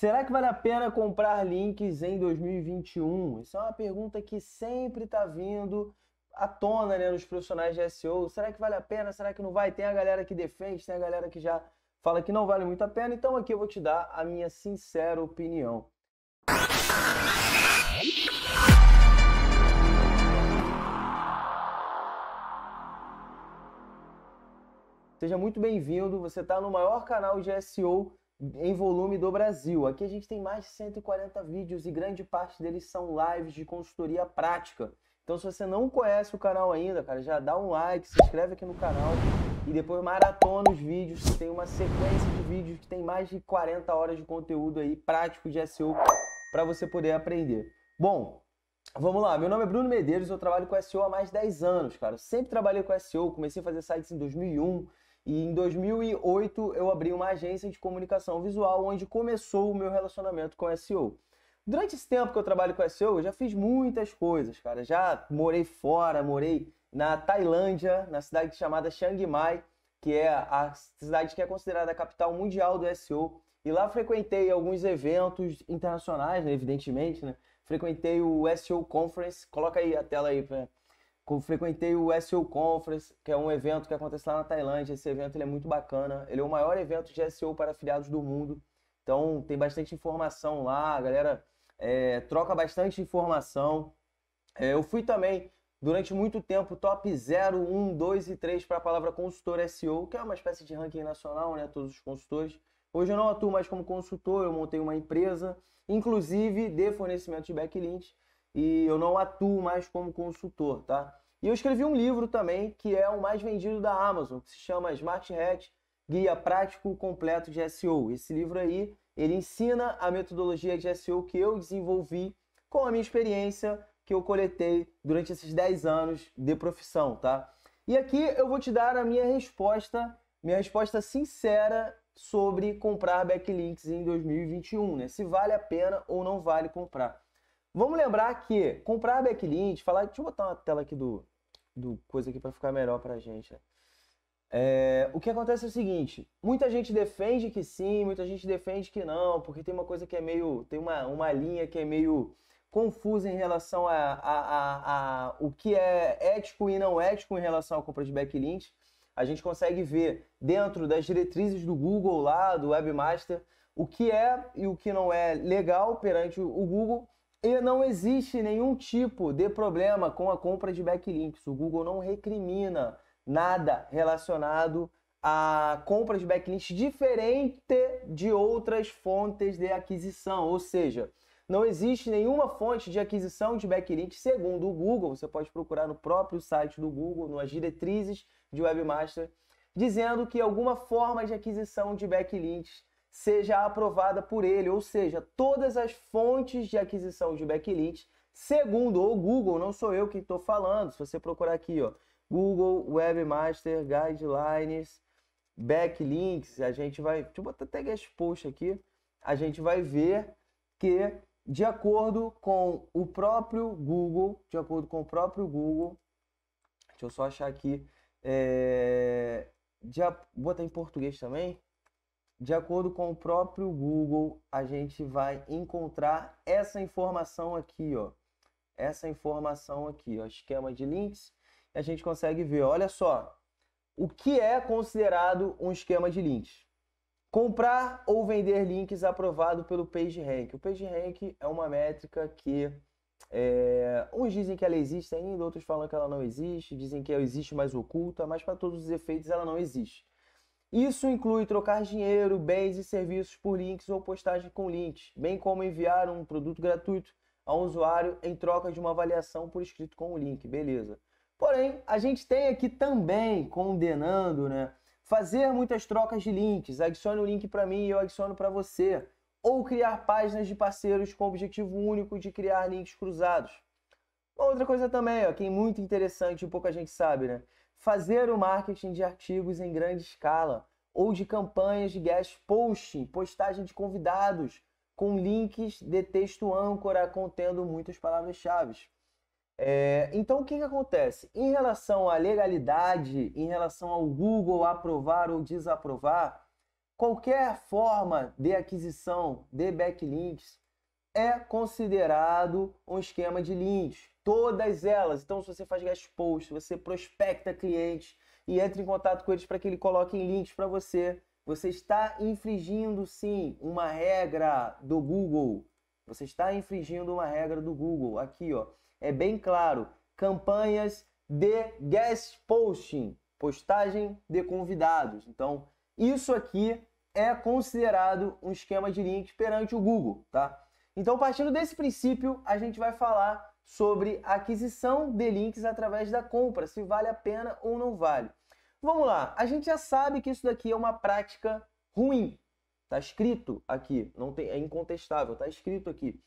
Será que vale a pena comprar links em 2021? Isso é uma pergunta que sempre está vindo à tona né, nos profissionais de SEO. Será que vale a pena? Será que não vai? Tem a galera que defende, tem a galera que já fala que não vale muito a pena. Então aqui eu vou te dar a minha sincera opinião. Seja muito bem-vindo. Você está no maior canal de SEO em volume do Brasil. Aqui a gente tem mais de 140 vídeos e grande parte deles são lives de consultoria prática. Então, se você não conhece o canal ainda, cara, já dá um like, se inscreve aqui no canal e depois maratona os vídeos. Tem uma sequência de vídeos que tem mais de 40 horas de conteúdo aí prático de SEO para você poder aprender. Bom, vamos lá. Meu nome é Bruno Medeiros, eu trabalho com SEO há mais de 10 anos, cara. Sempre trabalhei com SEO, comecei a fazer sites em 2001, e em 2008 eu abri uma agência de comunicação visual onde começou o meu relacionamento com SEO. Durante esse tempo que eu trabalho com SEO, eu já fiz muitas coisas, cara. Já morei fora, morei na Tailândia, na cidade chamada Chiang Mai, que é a cidade que é considerada a capital mundial do SEO. E lá frequentei alguns eventos internacionais, né? evidentemente, né? Frequentei o SEO Conference, coloca aí a tela aí para frequentei o SEO Conference, que é um evento que acontece lá na Tailândia. Esse evento ele é muito bacana. Ele é o maior evento de SEO para afiliados do mundo. Então tem bastante informação lá, a galera é, troca bastante informação. É, eu fui também durante muito tempo top 0, 1, 2 e 3 para a palavra consultor SEO, que é uma espécie de ranking nacional, né? Todos os consultores. Hoje eu não atuo mais como consultor, eu montei uma empresa, inclusive de fornecimento de backlinks, e eu não atuo mais como consultor, tá? E eu escrevi um livro também que é o mais vendido da Amazon, que se chama Smart Hat Guia Prático Completo de SEO. Esse livro aí, ele ensina a metodologia de SEO que eu desenvolvi com a minha experiência que eu coletei durante esses 10 anos de profissão, tá? E aqui eu vou te dar a minha resposta, minha resposta sincera sobre comprar backlinks em 2021, né? Se vale a pena ou não vale comprar. Vamos lembrar que comprar backlink, falar. Deixa eu botar uma tela aqui do, do coisa aqui para ficar melhor para a gente. Né? É, o que acontece é o seguinte: muita gente defende que sim, muita gente defende que não, porque tem uma coisa que é meio. tem uma, uma linha que é meio confusa em relação a, a, a, a o que é ético e não ético em relação à compra de backlinks. A gente consegue ver dentro das diretrizes do Google lá, do Webmaster, o que é e o que não é legal perante o Google e não existe nenhum tipo de problema com a compra de backlinks. O Google não recrimina nada relacionado à compra de backlinks diferente de outras fontes de aquisição, ou seja, não existe nenhuma fonte de aquisição de backlinks, segundo o Google. Você pode procurar no próprio site do Google, nas diretrizes de webmaster, dizendo que alguma forma de aquisição de backlinks seja aprovada por ele, ou seja, todas as fontes de aquisição de backlinks, segundo o Google, não sou eu que estou falando, se você procurar aqui, ó, Google Webmaster Guidelines Backlinks, a gente vai, deixa eu botar até guest post aqui, a gente vai ver que de acordo com o próprio Google, de acordo com o próprio Google, deixa eu só achar aqui, é, já botar em português também, de acordo com o próprio Google, a gente vai encontrar essa informação aqui, ó. Essa informação aqui, ó, esquema de links. A gente consegue ver, olha só, o que é considerado um esquema de links. Comprar ou vender links aprovado pelo PageRank. O PageRank é uma métrica que é, uns dizem que ela existe ainda, outros falam que ela não existe, dizem que ela existe mais oculta, mas para todos os efeitos ela não existe. Isso inclui trocar dinheiro, bens e serviços por links ou postagem com links, bem como enviar um produto gratuito a um usuário em troca de uma avaliação por escrito com o um link, beleza. Porém, a gente tem aqui também condenando, né? Fazer muitas trocas de links, adicione o um link para mim e eu adiciono para você, ou criar páginas de parceiros com o objetivo único de criar links cruzados. Uma outra coisa também, ó, que é muito interessante e pouca gente sabe, né? fazer o marketing de artigos em grande escala ou de campanhas de guest posting, postagem de convidados com links de texto âncora contendo muitas palavras-chave. É, então, o que, que acontece? Em relação à legalidade, em relação ao Google aprovar ou desaprovar, qualquer forma de aquisição de backlinks é considerado um esquema de leads. Todas elas. Então, se você faz guest post, você prospecta clientes e entra em contato com eles para que ele coloquem links para você, você está infringindo sim uma regra do Google. Você está infringindo uma regra do Google. Aqui, ó, é bem claro. Campanhas de guest posting, postagem de convidados. Então, isso aqui é considerado um esquema de link perante o Google, tá? Então, partindo desse princípio, a gente vai falar sobre a aquisição de links através da compra, se vale a pena ou não vale. Vamos lá, a gente já sabe que isso daqui é uma prática ruim. Tá escrito aqui, não tem, é incontestável, tá escrito aqui.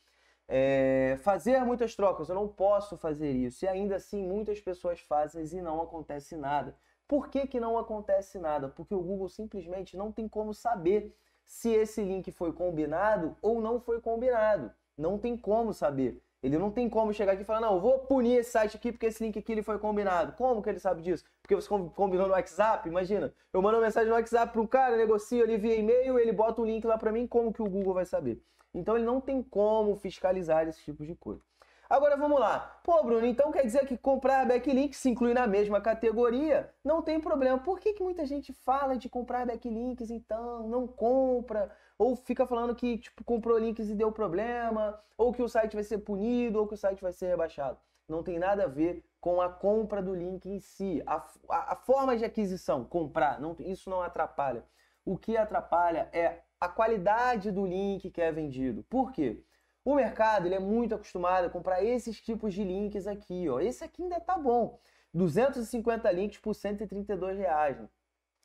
É, fazer muitas trocas, eu não posso fazer isso. E ainda assim, muitas pessoas fazem e não acontece nada. Por que, que não acontece nada? Porque o Google simplesmente não tem como saber se esse link foi combinado ou não foi combinado. Não tem como saber. Ele não tem como chegar aqui e falar, não, vou punir esse site aqui porque esse link aqui ele foi combinado. Como que ele sabe disso? Porque você combinou no WhatsApp? Imagina, eu mando uma mensagem no WhatsApp para um cara, negocio ali via e-mail, ele bota o link lá para mim, como que o Google vai saber? Então ele não tem como fiscalizar esse tipo de coisa. Agora vamos lá. Pô, Bruno, então quer dizer que comprar backlink se inclui na mesma categoria? Não tem problema. Por que, que muita gente fala de comprar backlinks então, não compra? Ou fica falando que tipo, comprou links e deu problema? Ou que o site vai ser punido? Ou que o site vai ser rebaixado? Não tem nada a ver com a compra do link em si. A, a, a forma de aquisição, comprar, não, isso não atrapalha. O que atrapalha é a qualidade do link que é vendido. Por quê? O mercado ele é muito acostumado a comprar esses tipos de links aqui, ó. Esse aqui ainda tá bom. 250 links por 132 reais. Né?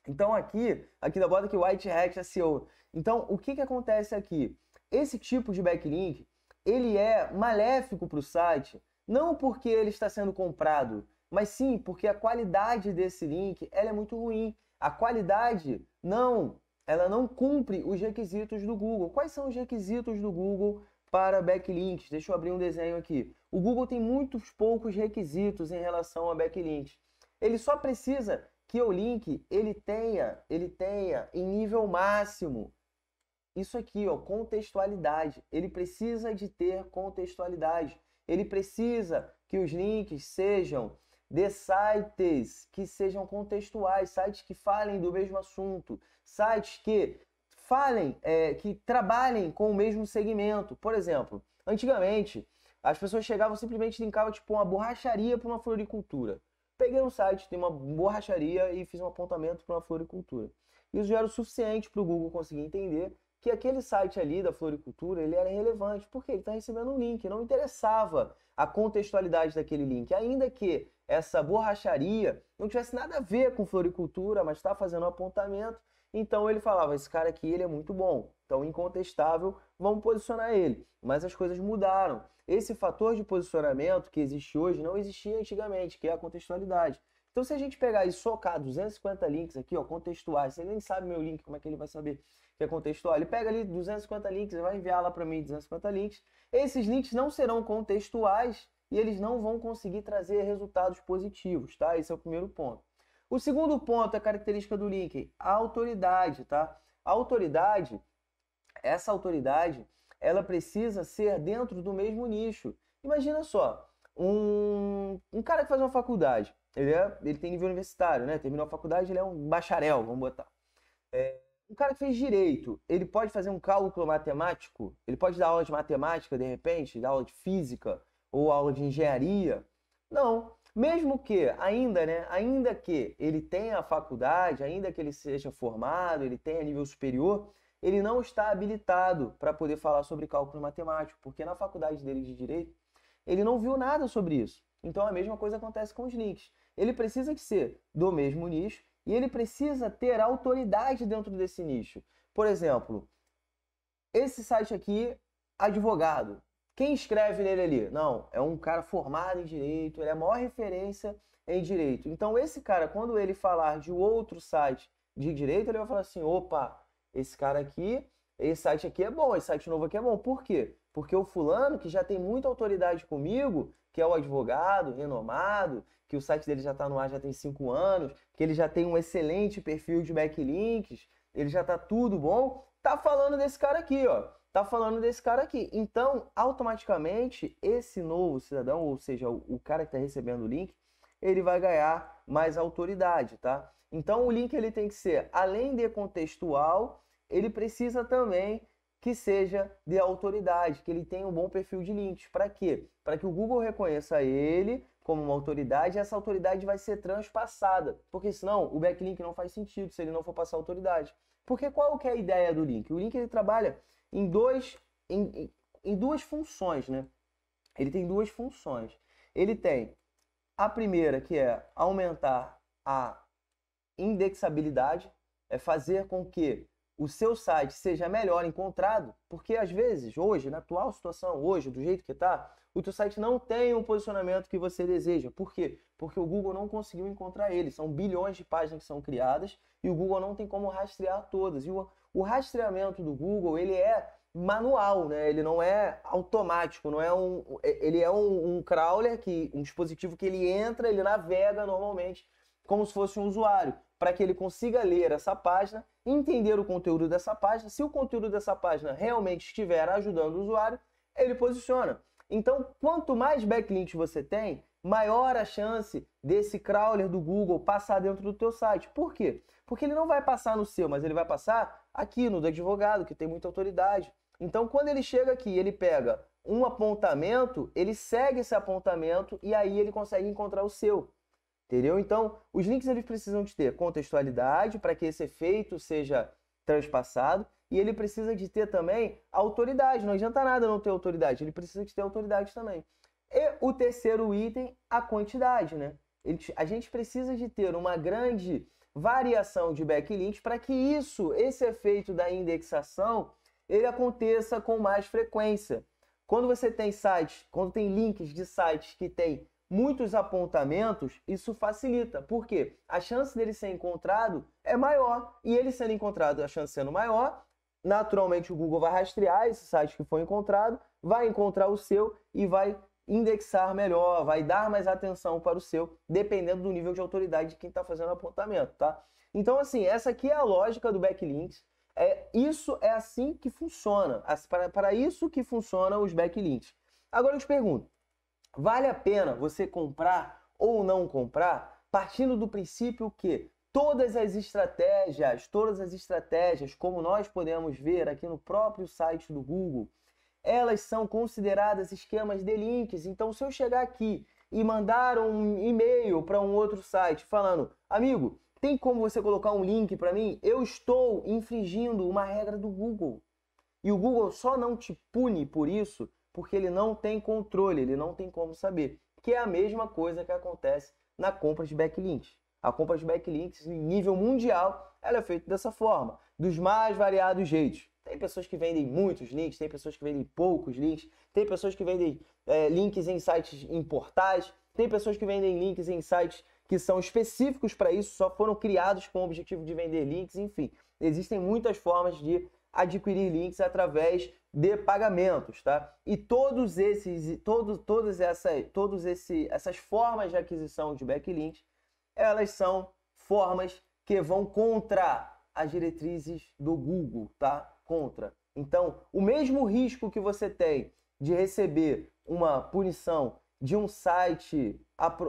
Então aqui, aqui da bota que White Hat é SEO. Então o que que acontece aqui? Esse tipo de backlink ele é maléfico para o site, não porque ele está sendo comprado, mas sim porque a qualidade desse link ela é muito ruim. A qualidade não, ela não cumpre os requisitos do Google. Quais são os requisitos do Google para backlinks. Deixa eu abrir um desenho aqui. O Google tem muitos poucos requisitos em relação a backlinks. Ele só precisa que o link ele tenha, ele tenha em nível máximo isso aqui, ó, contextualidade. Ele precisa de ter contextualidade. Ele precisa que os links sejam de sites que sejam contextuais, sites que falem do mesmo assunto, sites que falem, é, que trabalhem com o mesmo segmento. Por exemplo, antigamente as pessoas chegavam simplesmente linkavam tipo uma borracharia para uma floricultura. Peguei um site, tem uma borracharia e fiz um apontamento para uma floricultura. Isso já era o suficiente para o Google conseguir entender que aquele site ali da floricultura ele era relevante porque ele está recebendo um link, não interessava a contextualidade daquele link, ainda que essa borracharia não tivesse nada a ver com floricultura, mas está fazendo um apontamento, então ele falava, esse cara aqui ele é muito bom, então incontestável, vamos posicionar ele. Mas as coisas mudaram. Esse fator de posicionamento que existe hoje não existia antigamente, que é a contextualidade. Então se a gente pegar e socar 250 links aqui, ó, contextuais, você nem sabe meu link, como é que ele vai saber que é contextual? Ele pega ali 250 links, e vai enviar lá para mim 250 links. Esses links não serão contextuais e eles não vão conseguir trazer resultados positivos, tá? Esse é o primeiro ponto. O segundo ponto, a é característica do link, a autoridade, tá? A autoridade, essa autoridade, ela precisa ser dentro do mesmo nicho. Imagina só, um, um cara que faz uma faculdade, ele, é, ele tem nível universitário, né? Terminou a faculdade, ele é um bacharel, vamos botar. É, um cara que fez direito, ele pode fazer um cálculo matemático? Ele pode dar aula de matemática, de repente, dar aula de física ou aula de engenharia? Não. Mesmo que, ainda, né, ainda que ele tenha a faculdade, ainda que ele seja formado, ele tenha nível superior, ele não está habilitado para poder falar sobre cálculo matemático, porque na faculdade dele de direito, ele não viu nada sobre isso. Então a mesma coisa acontece com os links. Ele precisa ser do mesmo nicho e ele precisa ter autoridade dentro desse nicho. Por exemplo, esse site aqui, advogado. Quem escreve nele ali? Não, é um cara formado em direito, ele é a maior referência em direito. Então, esse cara, quando ele falar de outro site de direito, ele vai falar assim: opa, esse cara aqui, esse site aqui é bom, esse site novo aqui é bom. Por quê? Porque o fulano, que já tem muita autoridade comigo, que é o advogado renomado, que o site dele já está no ar já tem cinco anos, que ele já tem um excelente perfil de backlinks, ele já está tudo bom, tá falando desse cara aqui, ó tá falando desse cara aqui. Então, automaticamente, esse novo cidadão, ou seja, o, cara que está recebendo o link, ele vai ganhar mais autoridade, tá? Então, o link ele tem que ser, além de contextual, ele precisa também que seja de autoridade, que ele tenha um bom perfil de links. Para quê? Para que o Google reconheça ele como uma autoridade e essa autoridade vai ser transpassada. Porque senão o backlink não faz sentido se ele não for passar autoridade. Porque qual que é a ideia do link? O link ele trabalha em dois em, em duas funções, né? Ele tem duas funções. Ele tem a primeira que é aumentar a indexabilidade, é fazer com que o seu site seja melhor encontrado, porque às vezes, hoje, na atual situação, hoje, do jeito que está, o teu site não tem o um posicionamento que você deseja. Por quê? Porque o Google não conseguiu encontrar ele. São bilhões de páginas que são criadas e o Google não tem como rastrear todas. E o, o rastreamento do Google, ele é manual, né? Ele não é automático, não é um, é, ele é um, um crawler que um dispositivo que ele entra, ele navega normalmente como se fosse um usuário, para que ele consiga ler essa página, entender o conteúdo dessa página. Se o conteúdo dessa página realmente estiver ajudando o usuário, ele posiciona. Então, quanto mais backlinks você tem, maior a chance desse crawler do Google passar dentro do teu site. Por quê? Porque ele não vai passar no seu, mas ele vai passar aqui no do advogado, que tem muita autoridade. Então, quando ele chega aqui, ele pega um apontamento, ele segue esse apontamento e aí ele consegue encontrar o seu. Entendeu? Então, os links eles precisam de ter contextualidade para que esse efeito seja transpassado e ele precisa de ter também autoridade. Não adianta nada não ter autoridade, ele precisa de ter autoridade também. E o terceiro item, a quantidade, né? A gente precisa de ter uma grande variação de backlinks para que isso, esse efeito da indexação, ele aconteça com mais frequência. Quando você tem sites, quando tem links de sites que tem muitos apontamentos, isso facilita, porque a chance dele ser encontrado é maior e ele sendo encontrado, a chance sendo maior, naturalmente o Google vai rastrear esse site que foi encontrado, vai encontrar o seu e vai indexar melhor, vai dar mais atenção para o seu, dependendo do nível de autoridade de quem está fazendo o apontamento, tá? Então, assim, essa aqui é a lógica do backlinks. É, isso é assim que funciona. Para, para isso que funcionam os backlinks. Agora eu te pergunto: vale a pena você comprar ou não comprar? Partindo do princípio que todas as estratégias, todas as estratégias, como nós podemos ver aqui no próprio site do Google, elas são consideradas esquemas de links. Então, se eu chegar aqui e mandar um e-mail para um outro site falando, amigo, tem como você colocar um link para mim? Eu estou infringindo uma regra do Google. E o Google só não te pune por isso porque ele não tem controle, ele não tem como saber. Que é a mesma coisa que acontece na compra de backlinks. A compra de backlinks em nível mundial ela é feita dessa forma, dos mais variados jeitos. Tem pessoas que vendem muitos links, tem pessoas que vendem poucos links, tem pessoas que vendem é, links em sites em portais, tem pessoas que vendem links em sites que são específicos para isso, só foram criados com o objetivo de vender links, enfim. Existem muitas formas de adquirir links através de pagamentos, tá? E todos esses, todo, todas essas, todos esse, essas formas de aquisição de backlinks, elas são formas que vão contra as diretrizes do Google, tá? contra. Então, o mesmo risco que você tem de receber uma punição de um site,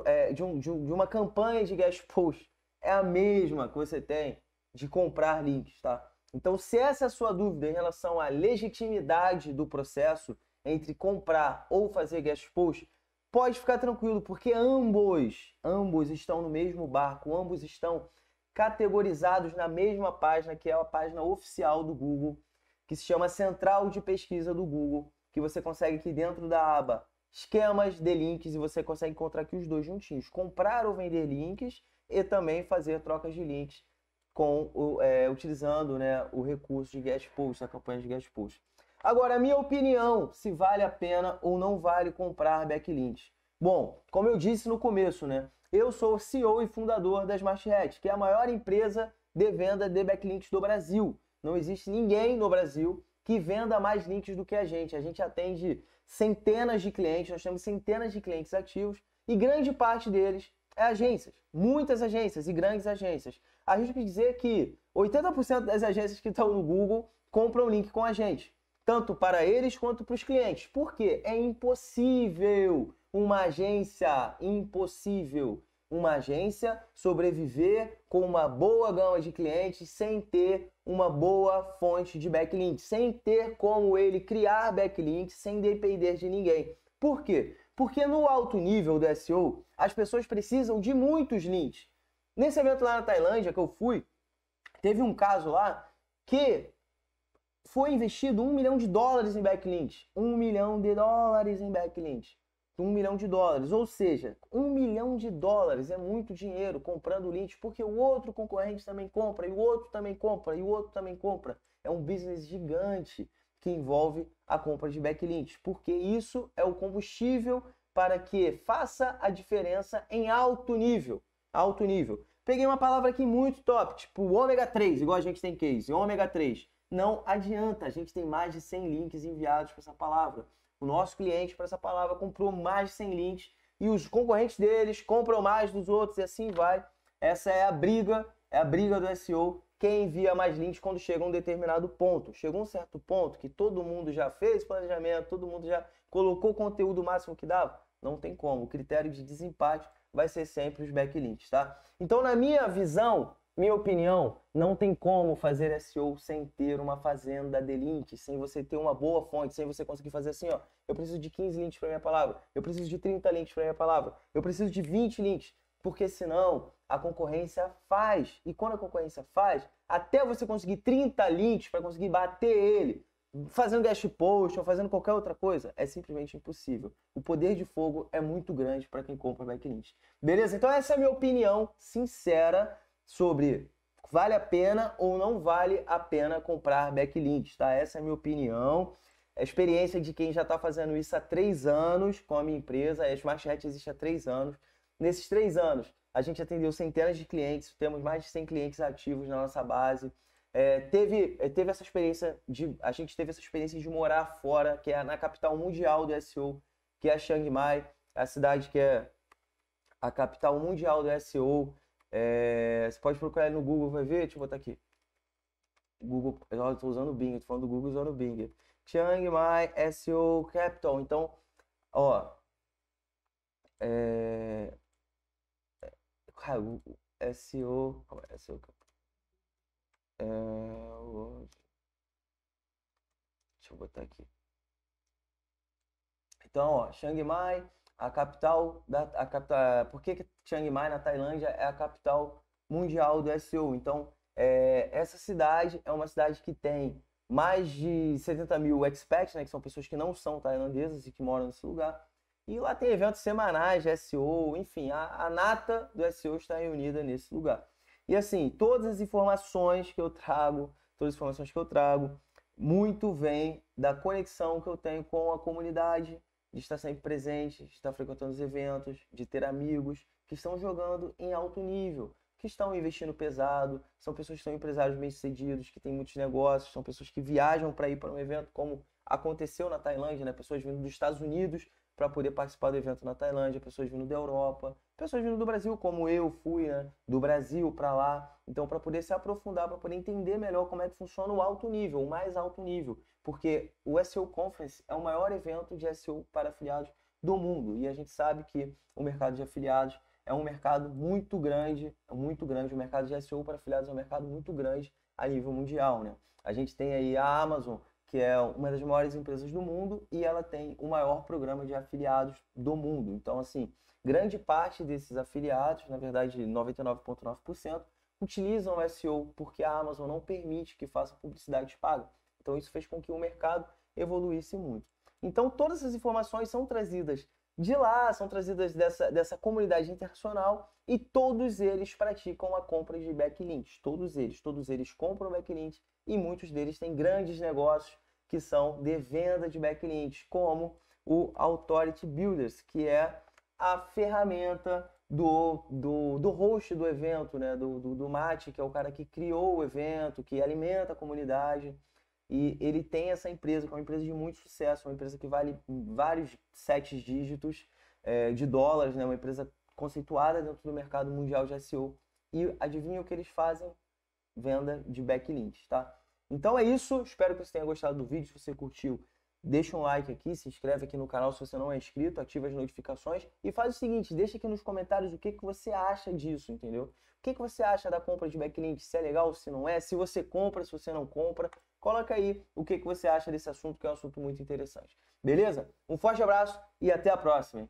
é, de, um, de uma campanha de guest post, é a mesma que você tem de comprar links, tá? Então, se essa é a sua dúvida em relação à legitimidade do processo entre comprar ou fazer guest post, pode ficar tranquilo, porque ambos, ambos estão no mesmo barco, ambos estão categorizados na mesma página, que é a página oficial do Google que se chama Central de Pesquisa do Google, que você consegue aqui dentro da aba Esquemas de Links e você consegue encontrar aqui os dois juntinhos, comprar ou vender links e também fazer trocas de links com, é, utilizando né, o recurso de Guest Post, a campanha de Guest Post. Agora, a minha opinião, se vale a pena ou não vale comprar backlinks. Bom, como eu disse no começo, né? Eu sou CEO e fundador da Smart que é a maior empresa de venda de backlinks do Brasil. Não existe ninguém no Brasil que venda mais links do que a gente. A gente atende centenas de clientes, nós temos centenas de clientes ativos e grande parte deles é agências, muitas agências e grandes agências. A gente pode dizer que 80% das agências que estão no Google compram link com a gente, tanto para eles quanto para os clientes. Porque é impossível uma agência, impossível uma agência sobreviver com uma boa gama de clientes sem ter uma boa fonte de backlink, sem ter como ele criar backlink sem depender de ninguém. Por quê? Porque no alto nível do SEO, as pessoas precisam de muitos links. Nesse evento lá na Tailândia que eu fui, teve um caso lá que foi investido um milhão de dólares em backlinks. Um milhão de dólares em backlinks um milhão de dólares. Ou seja, um milhão de dólares é muito dinheiro comprando Lint, porque o outro concorrente também compra, e o outro também compra, e o outro também compra. É um business gigante que envolve a compra de backlinks, porque isso é o combustível para que faça a diferença em alto nível. Alto nível. Peguei uma palavra aqui muito top, tipo ômega 3, igual a gente tem case, ômega 3. Não adianta, a gente tem mais de 100 links enviados para essa palavra. O nosso cliente, para essa palavra, comprou mais de 100 links e os concorrentes deles compram mais dos outros e assim vai. Essa é a briga, é a briga do SEO. Quem envia mais links quando chega a um determinado ponto? Chegou um certo ponto que todo mundo já fez planejamento, todo mundo já colocou o conteúdo máximo que dava? Não tem como. O critério de desempate vai ser sempre os backlinks, tá? Então, na minha visão, minha opinião, não tem como fazer SEO sem ter uma fazenda de links, sem você ter uma boa fonte, sem você conseguir fazer assim, ó, eu preciso de 15 links para minha palavra, eu preciso de 30 links para minha palavra, eu preciso de 20 links, porque senão a concorrência faz. E quando a concorrência faz, até você conseguir 30 links para conseguir bater ele, fazendo guest post ou fazendo qualquer outra coisa, é simplesmente impossível. O poder de fogo é muito grande para quem compra backlinks. Beleza? Então essa é a minha opinião sincera sobre vale a pena ou não vale a pena comprar backlinks, tá? Essa é a minha opinião. A experiência de quem já está fazendo isso há três anos com a minha empresa, a SmartRet existe há três anos. Nesses três anos, a gente atendeu centenas de clientes, temos mais de 100 clientes ativos na nossa base. É, teve, é, teve essa experiência de a gente teve essa experiência de morar fora que é na capital mundial do SEO que é Chiang Mai a cidade que é a capital mundial do SEO é, você pode procurar no Google, vai ver, deixa eu botar aqui. Google, eu estou usando o Bing, estou falando do Google usando o Bing. Chiang Mai SEO Capital. Então, ó. É, cara, SEO. Como é SEO Capital? É, deixa eu botar aqui. Então, ó, Chiang Mai a capital da a capital, por que, Chiang Mai na Tailândia é a capital mundial do SEO? Então, é, essa cidade é uma cidade que tem mais de 70 mil expats, né, que são pessoas que não são tailandesas e que moram nesse lugar. E lá tem eventos semanais de SEO, enfim, a, a nata do SEO está reunida nesse lugar. E assim, todas as informações que eu trago, todas as informações que eu trago, muito vem da conexão que eu tenho com a comunidade de estar sempre presente, de estar frequentando os eventos, de ter amigos que estão jogando em alto nível, que estão investindo pesado, são pessoas que são empresários bem-sucedidos, que têm muitos negócios, são pessoas que viajam para ir para um evento, como aconteceu na Tailândia, né? pessoas vindo dos Estados Unidos para poder participar do evento na Tailândia, pessoas vindo da Europa, pessoas vindo do Brasil, como eu fui, né? do Brasil para lá. Então, para poder se aprofundar, para poder entender melhor como é que funciona o alto nível, o mais alto nível, porque o SEO Conference é o maior evento de SEO para afiliados do mundo e a gente sabe que o mercado de afiliados é um mercado muito grande, muito grande. O mercado de SEO para afiliados é um mercado muito grande a nível mundial, né? A gente tem aí a Amazon, que é uma das maiores empresas do mundo e ela tem o maior programa de afiliados do mundo. Então, assim, grande parte desses afiliados, na verdade 99,9%, utilizam o SEO porque a Amazon não permite que faça publicidade paga. Então isso fez com que o mercado evoluísse muito. Então todas essas informações são trazidas de lá, são trazidas dessa, dessa comunidade internacional e todos eles praticam a compra de backlinks. Todos eles, todos eles compram backlinks e muitos deles têm grandes negócios que são de venda de backlinks, como o Authority Builders, que é a ferramenta do, do, do host do evento, né? do, do, do Mate, que é o cara que criou o evento, que alimenta a comunidade. E ele tem essa empresa, que é uma empresa de muito sucesso, uma empresa que vale vários sete dígitos é, de dólares, né? uma empresa conceituada dentro do mercado mundial de SEO. E adivinha o que eles fazem? Venda de backlinks, tá? Então é isso, espero que você tenha gostado do vídeo. Se você curtiu, deixa um like aqui, se inscreve aqui no canal se você não é inscrito, ativa as notificações e faz o seguinte, deixa aqui nos comentários o que, que você acha disso, entendeu? O que, que você acha da compra de backlink, se é legal, se não é, se você compra, se você não compra. Coloca aí o que, que você acha desse assunto, que é um assunto muito interessante. Beleza? Um forte abraço e até a próxima.